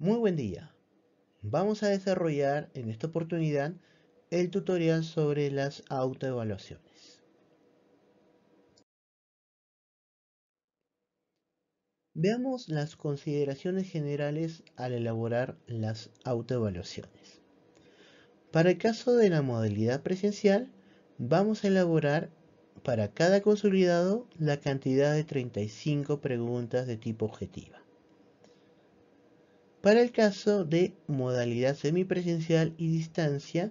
Muy buen día. Vamos a desarrollar en esta oportunidad el tutorial sobre las autoevaluaciones. Veamos las consideraciones generales al elaborar las autoevaluaciones. Para el caso de la modalidad presencial, vamos a elaborar para cada consolidado la cantidad de 35 preguntas de tipo objetiva. Para el caso de modalidad semipresencial y distancia,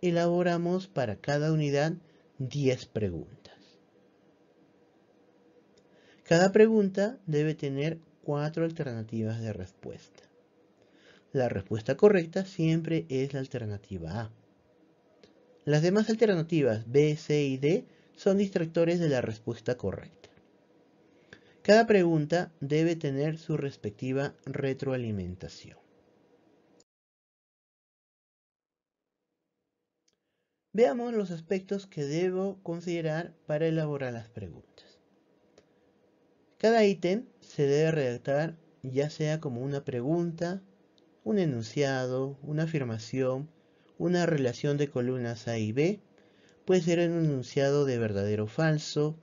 elaboramos para cada unidad 10 preguntas. Cada pregunta debe tener 4 alternativas de respuesta. La respuesta correcta siempre es la alternativa A. Las demás alternativas B, C y D son distractores de la respuesta correcta. Cada pregunta debe tener su respectiva retroalimentación. Veamos los aspectos que debo considerar para elaborar las preguntas. Cada ítem se debe redactar ya sea como una pregunta, un enunciado, una afirmación, una relación de columnas A y B, puede ser un enunciado de verdadero o falso,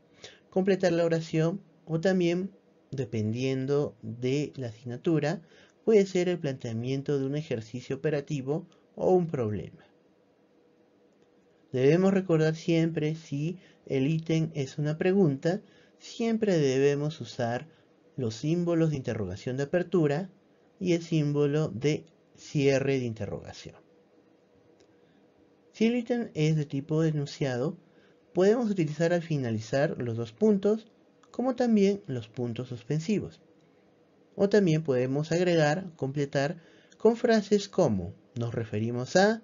completar la oración o también, dependiendo de la asignatura, puede ser el planteamiento de un ejercicio operativo o un problema. Debemos recordar siempre si el ítem es una pregunta, siempre debemos usar los símbolos de interrogación de apertura y el símbolo de cierre de interrogación. Si el ítem es de tipo denunciado, podemos utilizar al finalizar los dos puntos como también los puntos suspensivos. O también podemos agregar, completar con frases como nos referimos a,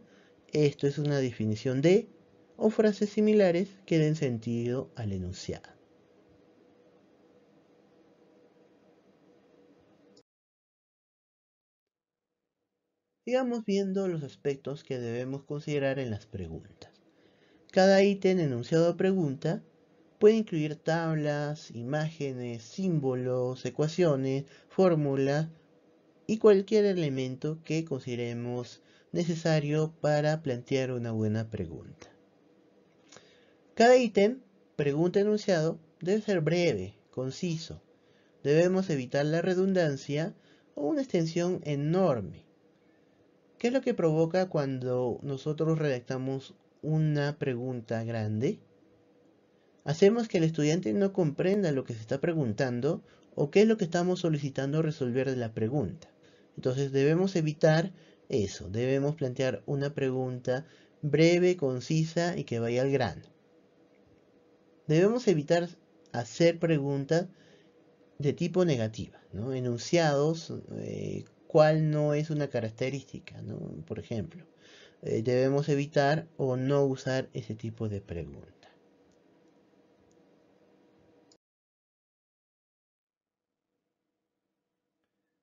esto es una definición de, o frases similares que den sentido al enunciado. Sigamos viendo los aspectos que debemos considerar en las preguntas. Cada ítem enunciado pregunta Puede incluir tablas, imágenes, símbolos, ecuaciones, fórmulas y cualquier elemento que consideremos necesario para plantear una buena pregunta. Cada ítem, pregunta enunciado, debe ser breve, conciso. Debemos evitar la redundancia o una extensión enorme. ¿Qué es lo que provoca cuando nosotros redactamos una pregunta grande? Hacemos que el estudiante no comprenda lo que se está preguntando o qué es lo que estamos solicitando resolver de la pregunta. Entonces debemos evitar eso, debemos plantear una pregunta breve, concisa y que vaya al grano. Debemos evitar hacer preguntas de tipo negativa, enunciados, eh, cuál no es una característica, por ejemplo. Eh, debemos evitar o no usar ese tipo de preguntas.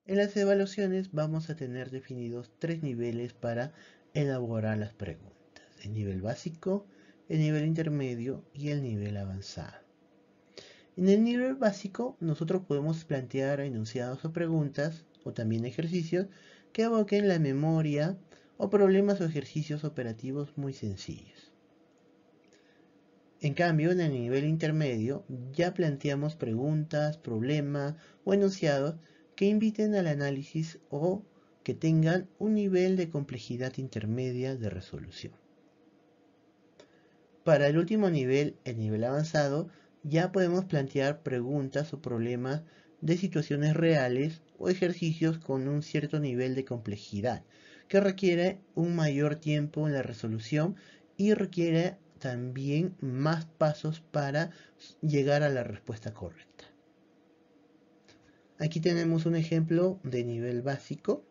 En las evaluaciones vamos a tener definidos tres niveles para elaborar las preguntas. El nivel básico, el nivel intermedio y el nivel avanzado. En el nivel básico nosotros podemos plantear enunciados o preguntas o también ejercicios que aboquen la memoria o problemas o ejercicios operativos muy sencillos. En cambio, en el nivel intermedio ya planteamos preguntas, problemas o enunciados que inviten al análisis o que tengan un nivel de complejidad intermedia de resolución. Para el último nivel, el nivel avanzado, ya podemos plantear preguntas o problemas de situaciones reales o ejercicios con un cierto nivel de complejidad, que requiere un mayor tiempo en la resolución y requiere también más pasos para llegar a la respuesta correcta. Aquí tenemos un ejemplo de nivel básico.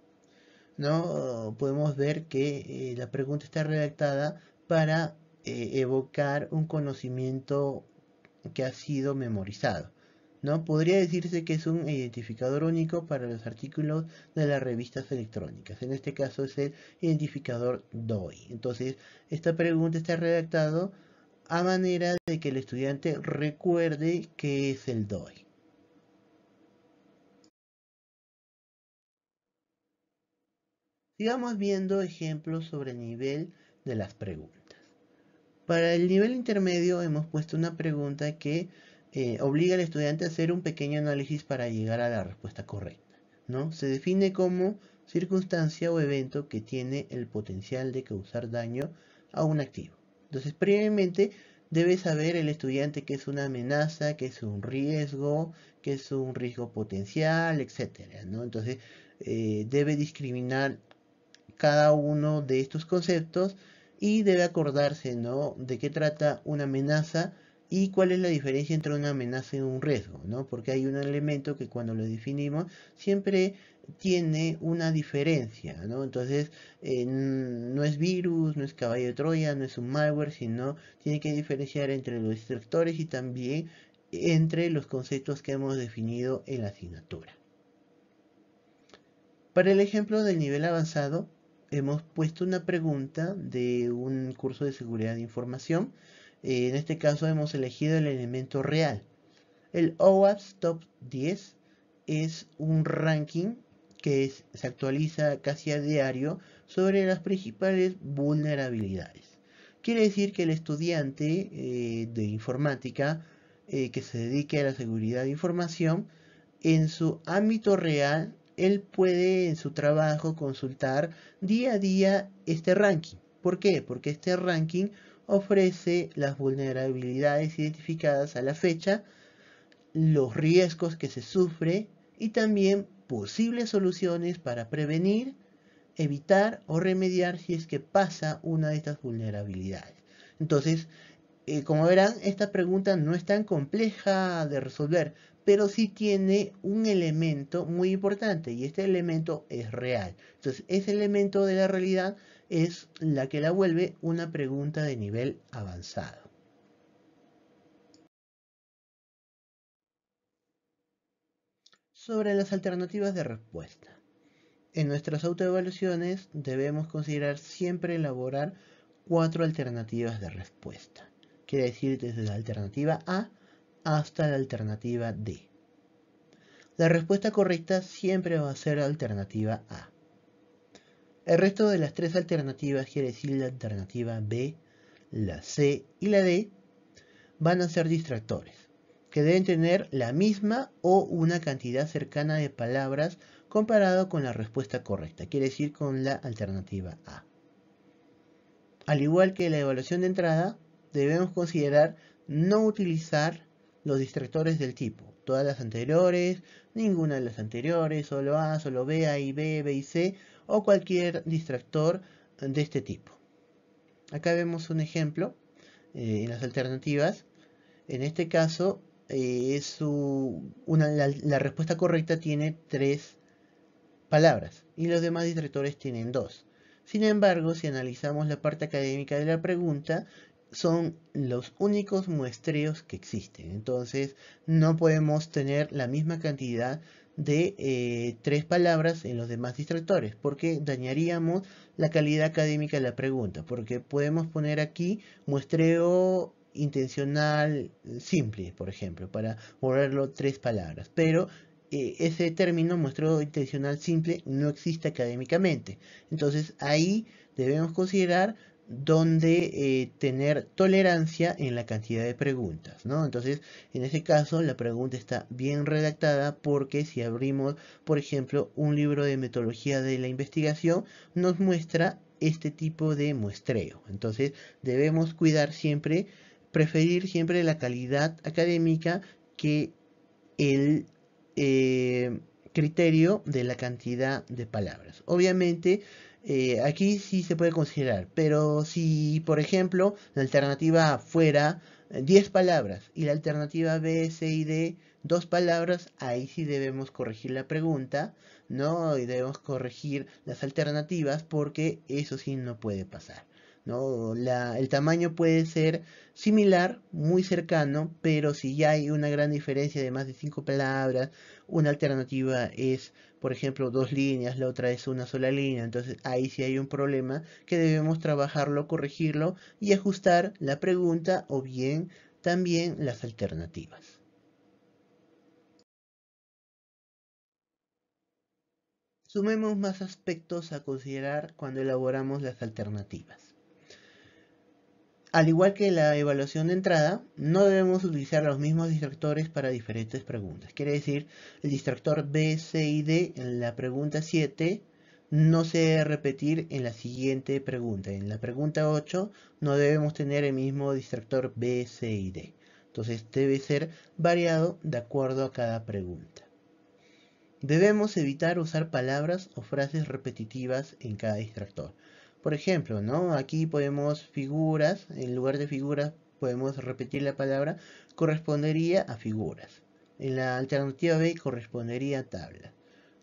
¿no? Podemos ver que eh, la pregunta está redactada para eh, evocar un conocimiento que ha sido memorizado. ¿no? Podría decirse que es un identificador único para los artículos de las revistas electrónicas. En este caso es el identificador DOI. Entonces, esta pregunta está redactada a manera de que el estudiante recuerde qué es el DOI. Sigamos viendo ejemplos sobre el nivel de las preguntas. Para el nivel intermedio hemos puesto una pregunta que eh, obliga al estudiante a hacer un pequeño análisis para llegar a la respuesta correcta. ¿no? Se define como circunstancia o evento que tiene el potencial de causar daño a un activo. Entonces, previamente debe saber el estudiante qué es una amenaza, qué es un riesgo, qué es un riesgo potencial, etc. ¿no? Entonces, eh, debe discriminar cada uno de estos conceptos y debe acordarse ¿no? de qué trata una amenaza y cuál es la diferencia entre una amenaza y un riesgo, porque hay un elemento que cuando lo definimos siempre tiene una diferencia, Entonces, eh, no es virus, no es caballo de Troya, no es un malware, sino tiene que diferenciar entre los instructores y también entre los conceptos que hemos definido en la asignatura. Para el ejemplo del nivel avanzado, hemos puesto una pregunta de un curso de seguridad de información. Eh, en este caso hemos elegido el elemento real. El OWASP Top 10 es un ranking que se actualiza casi a diario sobre las principales vulnerabilidades. Quiere decir que el estudiante eh, de informática eh, que se dedique a la seguridad de información en su ámbito real él puede en su trabajo consultar día a día este ranking. ¿Por qué? Porque este ranking ofrece las vulnerabilidades identificadas a la fecha, los riesgos que se sufre y también posibles soluciones para prevenir, evitar o remediar si es que pasa una de estas vulnerabilidades. Entonces, eh, como verán, esta pregunta no es tan compleja de resolver, pero sí tiene un elemento muy importante y este elemento es real. Entonces, ese elemento de la realidad es la que la vuelve una pregunta de nivel avanzado. Sobre las alternativas de respuesta. En nuestras autoevaluaciones debemos considerar siempre elaborar cuatro alternativas de respuesta. Quiere decir desde la alternativa A hasta la alternativa D. La respuesta correcta siempre va a ser la alternativa A. El resto de las tres alternativas, quiere decir la alternativa B, la C y la D, van a ser distractores, que deben tener la misma o una cantidad cercana de palabras comparado con la respuesta correcta, quiere decir con la alternativa A. Al igual que la evaluación de entrada, debemos considerar no utilizar los distractores del tipo. Todas las anteriores, ninguna de las anteriores, solo A, solo B, A y B, B y C, o cualquier distractor de este tipo. Acá vemos un ejemplo eh, en las alternativas. En este caso, eh, la, respuesta correcta tiene tres palabras y los demás distractores tienen dos. Sin embargo, si analizamos la parte académica de la pregunta, son los únicos muestreos que existen. Entonces no podemos tener la misma cantidad de eh, tres palabras en los demás distractores porque dañaríamos la calidad académica de la pregunta porque podemos poner aquí muestreo intencional simple por ejemplo para borrarlo tres palabras pero eh, ese término muestreo intencional simple no existe académicamente entonces ahí debemos considerar donde eh, tener tolerancia en la cantidad de preguntas, ¿no? Entonces, en ese caso, la pregunta está bien redactada porque si abrimos, por ejemplo, un libro de metodología de la investigación, nos muestra este tipo de muestreo. Entonces, debemos cuidar siempre, preferir siempre la calidad académica que el eh, criterio de la cantidad de palabras. Obviamente, eh, aquí sí se puede considerar, pero si, por ejemplo, la alternativa A fuera 10 eh, palabras y la alternativa B, C y D, dos palabras, ahí sí debemos corregir la pregunta, ¿no? Y debemos corregir las alternativas porque eso sí no puede pasar el tamaño puede ser similar, muy cercano, pero si ya hay una gran diferencia de más de cinco palabras, una alternativa es, por ejemplo, dos líneas, la otra es una sola línea, entonces ahí sí hay un problema que debemos trabajarlo, corregirlo y ajustar la pregunta o bien también las alternativas. Sumemos más aspectos a considerar cuando elaboramos las alternativas. Al igual que la evaluación de entrada, no debemos utilizar los mismos distractores para diferentes preguntas. Quiere decir, el distractor B, C y D en la pregunta 7 no se debe repetir en la siguiente pregunta. En la pregunta 8 no debemos tener el mismo distractor B, C y D. Entonces debe ser variado de acuerdo a cada pregunta. Debemos evitar usar palabras o frases repetitivas en cada distractor. Por ejemplo, ¿no? Aquí podemos figuras, en lugar de figuras podemos repetir la palabra, correspondería a figuras. En la alternativa B correspondería a tabla.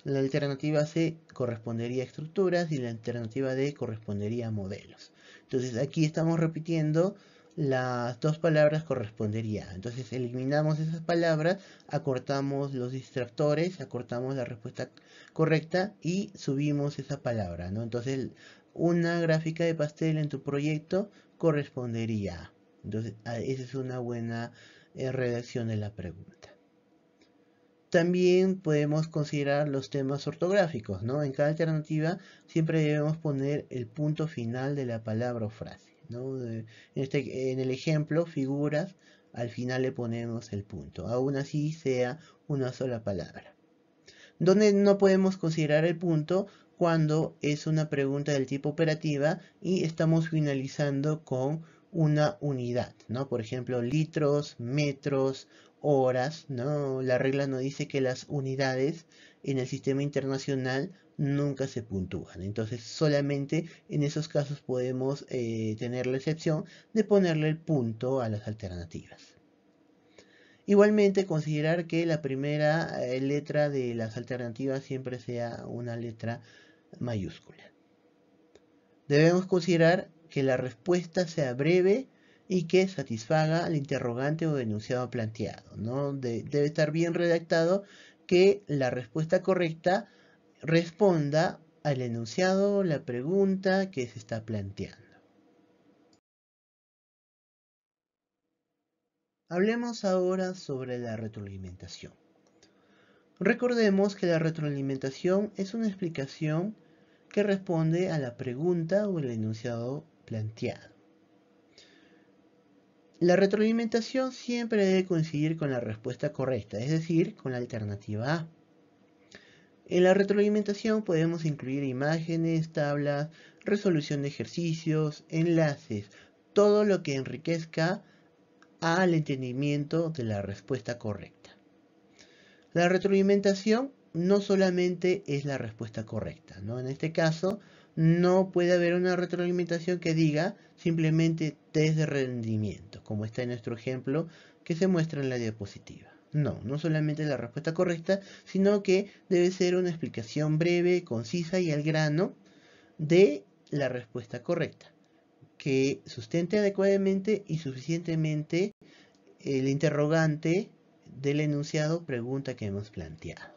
La alternativa C correspondería a estructuras y la alternativa D correspondería a modelos. Entonces aquí estamos repitiendo las dos palabras correspondería. Entonces eliminamos esas palabras, acortamos los distractores, acortamos la respuesta correcta y subimos esa palabra. ¿no? Entonces una gráfica de pastel en tu proyecto correspondería. Entonces, ah, esa es una buena eh, redacción de la pregunta. También podemos considerar los temas ortográficos, ¿no? En cada alternativa siempre debemos poner el punto final de la palabra o frase, ¿no? En, este, en el ejemplo, figuras, al final le ponemos el punto, aún así sea una sola palabra. Donde no podemos considerar el punto cuando es una pregunta del tipo operativa y estamos finalizando con una unidad, ¿no? Por ejemplo, litros, metros, horas, ¿no? La regla no dice que las unidades en el sistema internacional nunca se puntúan. Entonces, solamente en esos casos podemos eh, tener la excepción de ponerle el punto a las alternativas. Igualmente, considerar que la primera eh, letra de las alternativas siempre sea una letra mayúscula. Debemos considerar que la respuesta sea breve y que satisfaga al interrogante o enunciado planteado. ¿no? debe estar bien redactado que la respuesta correcta responda al enunciado, la pregunta que se está planteando. Hablemos ahora sobre la retroalimentación. Recordemos que la retroalimentación es una explicación que responde a la pregunta o el enunciado planteado. La retroalimentación siempre debe coincidir con la respuesta correcta, es decir, con la alternativa A. En la retroalimentación podemos incluir imágenes, tablas, resolución de ejercicios, enlaces, todo lo que enriquezca al entendimiento de la respuesta correcta. La retroalimentación no solamente es la respuesta correcta. ¿no? En este caso, no puede haber una retroalimentación que diga simplemente "desde de rendimiento, como está en nuestro ejemplo que se muestra en la diapositiva. No, no solamente la respuesta correcta, sino que debe ser una explicación breve, concisa y al grano de la respuesta correcta, que sustente adecuadamente y suficientemente el interrogante del enunciado pregunta que hemos planteado.